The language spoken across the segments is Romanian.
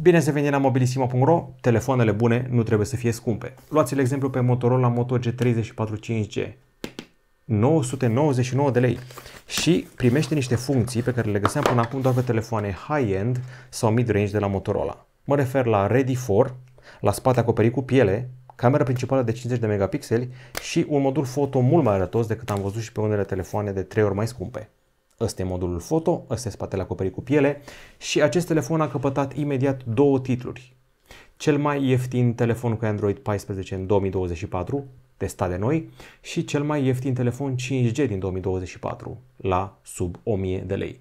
Bine ați venit la mobilisimo.ro, telefoanele bune nu trebuie să fie scumpe. Luați-l exemplu pe Motorola Moto G34 5G. 999 de lei și primește niște funcții pe care le găseam până acum doar pe telefoane high-end sau mid-range de la Motorola. Mă refer la Ready 4, la spate acoperit cu piele, camera principală de 50 de megapixeli și un modul foto mult mai arătos decât am văzut și pe unele telefoane de 3 ori mai scumpe. Ăsta e modulul foto, ăsta e spatele acoperit cu piele și acest telefon a căpătat imediat două titluri. Cel mai ieftin telefon cu Android 14 în 2024, testat de noi, și cel mai ieftin telefon 5G din 2024, la sub 1000 de lei.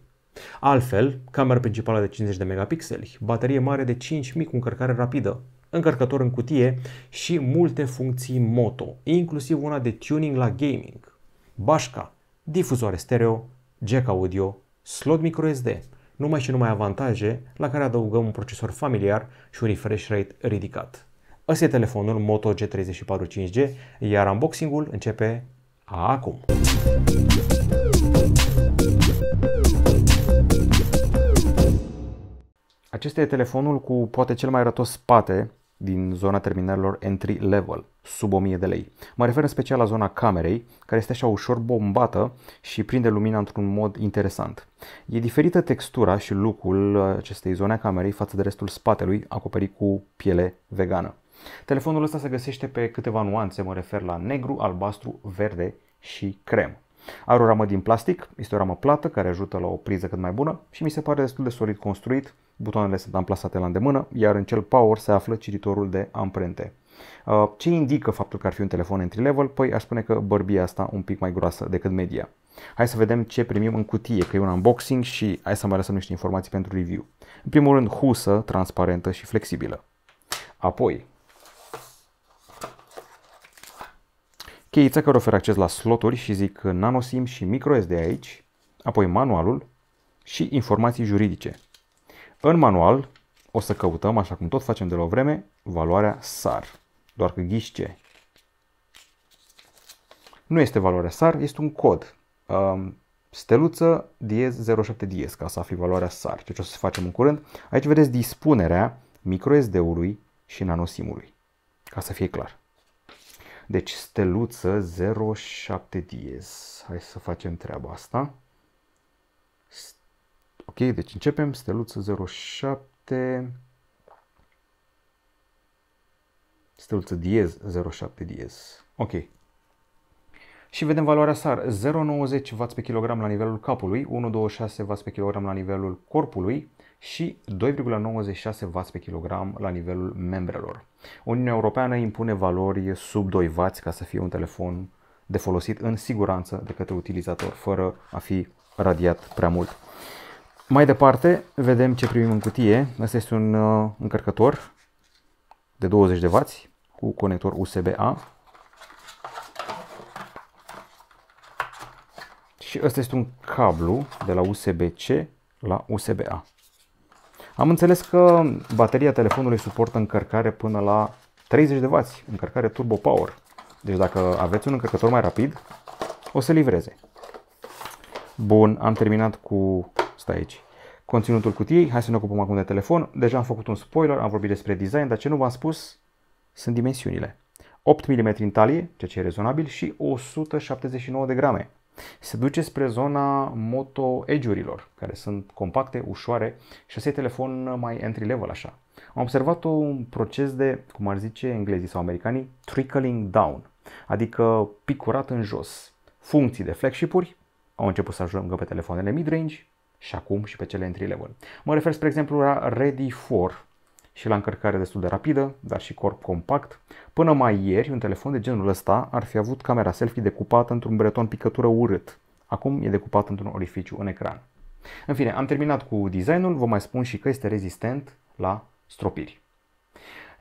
Altfel, camera principală de 50 de megapixeli, baterie mare de 5000 cu încărcare rapidă, încărcător în cutie și multe funcții moto, inclusiv una de tuning la gaming, bașca, difuzoare stereo jack audio, slot microSD, numai și numai avantaje la care adăugăm un procesor familiar și un refresh rate ridicat. Asta e telefonul Moto G34 5G, iar unboxing-ul începe acum. Acesta e telefonul cu poate cel mai rătos spate din zona terminalelor entry level, sub 1000 de lei. Mă refer în special la zona camerei, care este așa ușor bombată și prinde lumina într-un mod interesant. E diferită textura și lucrul acestei zone a camerei față de restul spatelui, acoperit cu piele vegană. Telefonul ăsta se găsește pe câteva nuanțe, mă refer la negru, albastru, verde și crem. Are o ramă din plastic, este o ramă plată care ajută la o priză cât mai bună și mi se pare destul de solid construit, Butoanele sunt amplasate la îndemână, iar în cel power se află cititorul de amprente. Uh, ce indică faptul că ar fi un telefon entry-level? Păi aș spune că bărbia asta un pic mai groasă decât media. Hai să vedem ce primim în cutie, că e un unboxing și hai să mai lăsăm niște informații pentru review. În primul rând, husă transparentă și flexibilă. Apoi, cheița care oferă acces la sloturi și zic nanoSIM și microSD aici, apoi manualul și informații juridice. În manual o să căutăm, așa cum tot facem de la o vreme, valoarea SAR. Doar că ghiși ce? Nu este valoarea SAR, este un cod. Um, steluță diez 07 diez, ca să afli valoarea SAR, Ce deci ce o să facem în curând. Aici vedeți dispunerea microSD-ului și nanosimului, ca să fie clar. Deci steluță 07 diez. Hai să facem treaba asta. Ok, deci începem. Steluță 07. Steluță diez 07 diez. Ok. Și vedem valoarea SAR 0,90 W pe kilogram la nivelul capului, 1,26 W pe kilogram la nivelul corpului și 2,96 W pe kilogram la nivelul membrelor. Uniunea Europeană impune valori sub 2 W ca să fie un telefon de folosit în siguranță de către utilizator fără a fi radiat prea mult. Mai departe, vedem ce primim în cutie. Asta este un uh, încărcător de 20 de W cu conector USB-A. Și ăsta este un cablu de la USB-C la USB-A. Am înțeles că bateria telefonului suportă încărcare până la 30 de W, încărcare turbo power. Deci dacă aveți un încărcător mai rapid, o să livreze. Bun, am terminat cu stai aici. Conținutul cutiei, hai să ne ocupăm acum de telefon. Deja am făcut un spoiler, am vorbit despre design, dar ce nu v-am spus sunt dimensiunile. 8 mm în talie, ceea ce e rezonabil, și 179 de grame. Se duce spre zona moto edge-urilor, care sunt compacte, ușoare și ăsta e telefon mai entry-level așa. Am observat un proces de, cum ar zice englezii sau americanii, trickling down, adică picurat în jos. Funcții de flagship-uri au început să ajungă pe telefoanele mid-range, și acum și pe cele entry level. Mă refer, spre exemplu, la Ready 4 și la încărcare destul de rapidă, dar și corp compact. Până mai ieri, un telefon de genul ăsta ar fi avut camera selfie decupată într-un breton picătură urât. Acum e decupat într-un orificiu în ecran. În fine, am terminat cu designul, vă mai spun și că este rezistent la stropiri.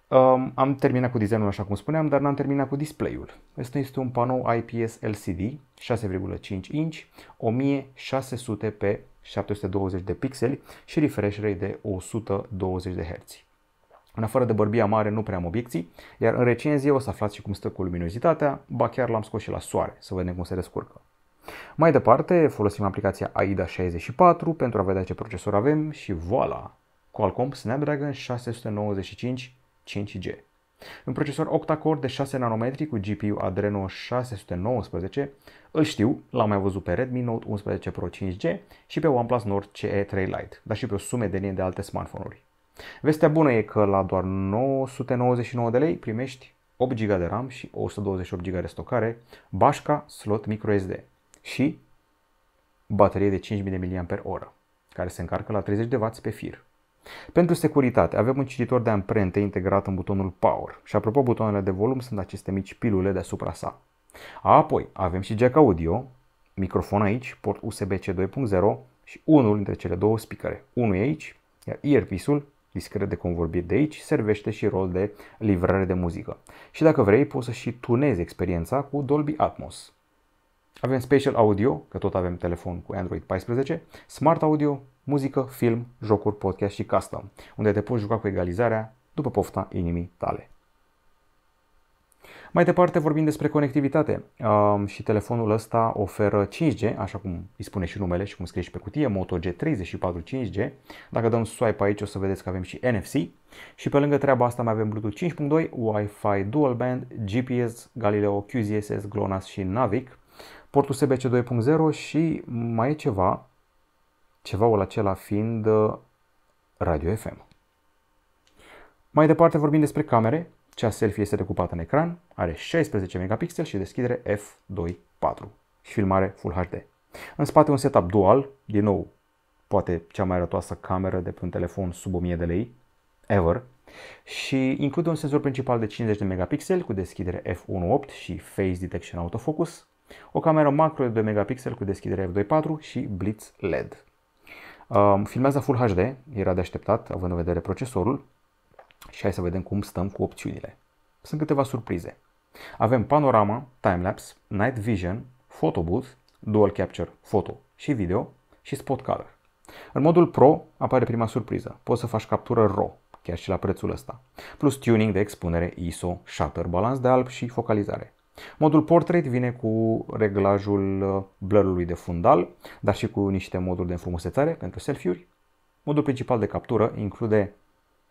Um, am terminat cu designul așa cum spuneam, dar n-am terminat cu display-ul. Este, este un panou IPS LCD 6,5 inch, 1600 pe 720 de pixeli și refresh rate de 120 de Hz. În afară de bărbia mare nu prea am obiecții, iar în recenzie o să aflați și cum stă cu luminozitatea, ba chiar l-am scos și la soare, să vedem cum se descurcă. Mai departe folosim aplicația AIDA64 pentru a vedea ce procesor avem și voila, Qualcomm Snapdragon 695 5G. Un procesor octa-core de 6 nanometri cu GPU Adreno 619 îl știu, l-am mai văzut pe Redmi Note 11 Pro 5G și pe OnePlus Nord CE 3 Lite, dar și pe o sumedenie de alte smartphone-uri. Vestea bună e că la doar 999 de lei primești 8 GB de RAM și 128 GB de stocare, bașca slot microSD și baterie de 5000 mAh care se încarcă la 30 de W pe fir. Pentru securitate, avem un cititor de amprente integrat în butonul Power și apropo butoanele de volum sunt aceste mici pilule deasupra sa. Apoi avem și jack audio, microfon aici, port USB-C 2.0 și unul dintre cele două speakere. Unul e aici, iar earpiece-ul, discret de convorbit de aici, servește și rol de livrare de muzică. Și dacă vrei, poți să și tunezi experiența cu Dolby Atmos. Avem special Audio, că tot avem telefon cu Android 14, Smart Audio, muzică, film, jocuri, podcast și custom, unde te poți juca cu egalizarea după pofta inimii tale. Mai departe vorbim despre conectivitate um, și telefonul ăsta oferă 5G, așa cum îi spune și numele și cum scrie și pe cutie, Moto G34 5G. Dacă dăm swipe aici o să vedeți că avem și NFC și pe lângă treaba asta mai avem Bluetooth 5.2, Wi-Fi dual band, GPS, Galileo, QZSS, GLONASS și Navic, port USB C2.0 și mai e ceva, cevaul acela fiind uh, Radio FM. Mai departe vorbim despre camere. Cea selfie este decupată în ecran, are 16 megapixel și deschidere f2.4 și filmare Full HD. În spate un setup dual, din nou poate cea mai rătoasă cameră de pe un telefon sub 1000 de lei, ever, și include un senzor principal de 50 de megapixel cu deschidere f1.8 și Face Detection Autofocus, o cameră macro de 2 megapixel cu deschidere f2.4 și Blitz LED. Filmează Full HD, era de așteptat, având în vedere procesorul. Și hai să vedem cum stăm cu opțiunile. Sunt câteva surprize. Avem panorama, timelapse, night vision, photo booth, dual capture, foto și video și spot color. În modul Pro apare prima surpriză. Poți să faci captură RAW, chiar și la prețul ăsta. Plus tuning de expunere, ISO, shutter, balans de alb și focalizare. Modul Portrait vine cu reglajul uh, blurului de fundal, dar și cu niște moduri de înfrumusețare pentru selfie-uri. Modul principal de captură include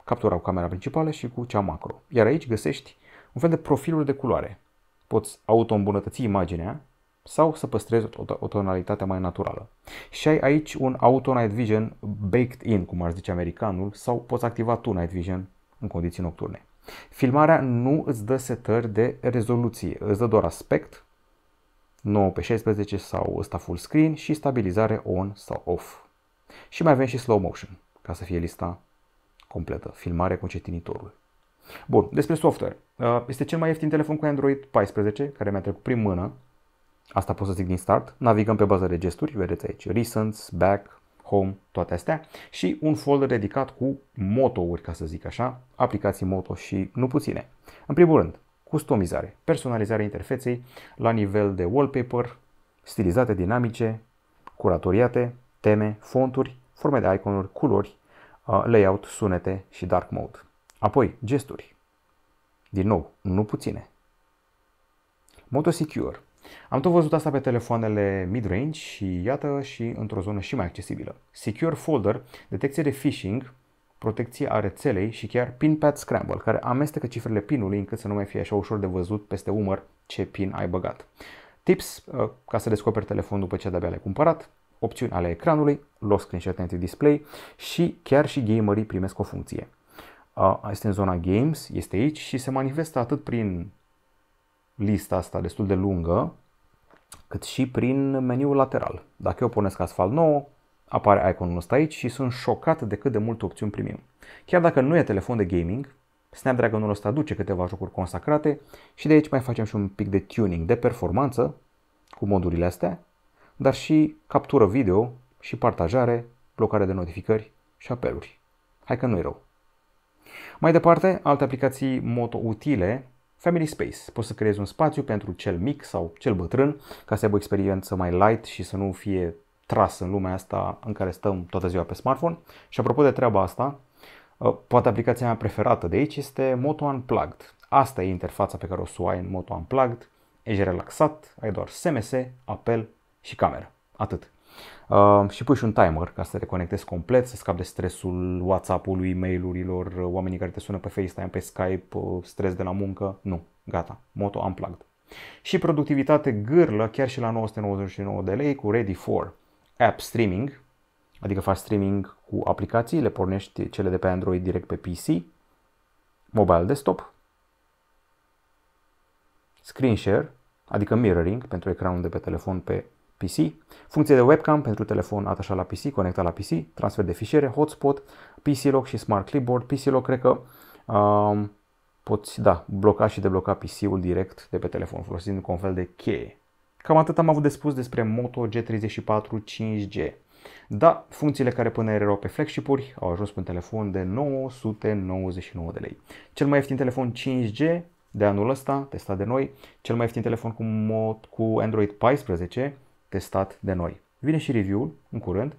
captura cu camera principală și cu cea macro. Iar aici găsești un fel de profiluri de culoare. Poți auto-îmbunătăți imaginea sau să păstrezi o tonalitate mai naturală. Și ai aici un auto night vision baked in, cum ar zice americanul, sau poți activa tu night vision în condiții nocturne. Filmarea nu îți dă setări de rezoluție, îți dă doar aspect, 9 pe 16 sau ăsta full screen și stabilizare on sau off. Și mai avem și slow motion, ca să fie lista completă, filmare cu cetinitorul. Bun, despre software. Uh, este cel mai ieftin telefon cu Android 14, care mi-a trecut prin mână. Asta pot să zic din start. Navigăm pe bază de gesturi, vedeți aici, Recents, Back, Home, toate astea și un folder dedicat cu motouri, ca să zic așa, aplicații moto și nu puține. În primul rând, customizare, personalizarea interfeței la nivel de wallpaper, stilizate dinamice, curatoriate, teme, fonturi, forme de iconuri, culori, uh, layout, sunete și dark mode. Apoi, gesturi. Din nou, nu puține. Moto Secure am tot văzut asta pe telefoanele mid-range și iată și într-o zonă și mai accesibilă. Secure Folder, detecție de phishing, protecție a rețelei și chiar PIN pad Scramble, care amestecă cifrele pinului încât să nu mai fie așa ușor de văzut peste umăr ce pin ai băgat. Tips uh, ca să descoperi telefonul după ce de-abia l-ai cumpărat, opțiuni ale ecranului, lock screenshot anti-display și chiar și gamerii primesc o funcție. Uh, este în zona Games, este aici și se manifestă atât prin lista asta destul de lungă, cât și prin meniul lateral. Dacă eu punesc asfalt nou, apare iconul ăsta aici și sunt șocat de cât de multe opțiuni primim. Chiar dacă nu e telefon de gaming, Snapdragon-ul ăsta aduce câteva jocuri consacrate și de aici mai facem și un pic de tuning de performanță cu modurile astea, dar și captură video și partajare, blocare de notificări și apeluri. Hai că nu e rău. Mai departe, alte aplicații moto utile Family Space. Poți să creezi un spațiu pentru cel mic sau cel bătrân ca să aibă o experiență mai light și să nu fie tras în lumea asta în care stăm toată ziua pe smartphone. Și apropo de treaba asta, uh, poate aplicația mea preferată de aici este Moto Unplugged. Asta e interfața pe care o să o ai în Moto Unplugged. Ești relaxat, ai doar SMS, apel și cameră. Atât și pui și un timer ca să te reconectezi complet, să scapi de stresul whatsapp ului e-mail-urilor, oamenii care te sună pe FaceTime, pe Skype, uh, stres de la muncă. Nu, gata, moto unplugged. Și productivitate gârlă chiar și la 999 de lei cu Ready for App Streaming, adică faci streaming cu aplicații, le pornești cele de pe Android direct pe PC, mobile desktop, screen share, adică mirroring pentru ecranul de pe telefon pe PC, funcție de webcam pentru telefon atașat la PC, conectat la PC, transfer de fișiere, hotspot, PC Lock și Smart Clipboard. PC Lock cred că um, poți, da, bloca și debloca PC-ul direct de pe telefon folosind un fel de cheie. Cam atât am avut de spus despre Moto G34 5G. Da, funcțiile care până erau pe flagship-uri au ajuns pe un telefon de 999 de lei. Cel mai ieftin telefon 5G de anul ăsta, testat de noi, cel mai ieftin telefon cu, mod, cu Android 14 testat de noi. Vine și review-ul în curând.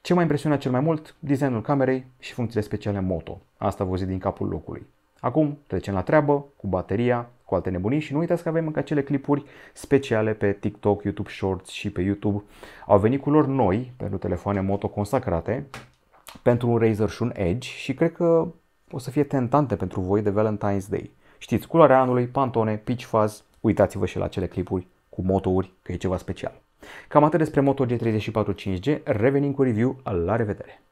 Ce m-a impresionat cel mai mult? Designul camerei și funcțiile speciale moto. Asta vă zic din capul locului. Acum trecem la treabă cu bateria, cu alte nebunii și nu uitați că avem încă acele clipuri speciale pe TikTok, YouTube Shorts și pe YouTube. Au venit culori noi pentru telefoane moto consacrate, pentru un Razer și un Edge și cred că o să fie tentante pentru voi de Valentine's Day. Știți, culoarea anului, pantone, peach fuzz, uitați-vă și la acele clipuri cu motouri, că e ceva special. Cam atât despre Moto G34 5G, revenim cu review, la revedere!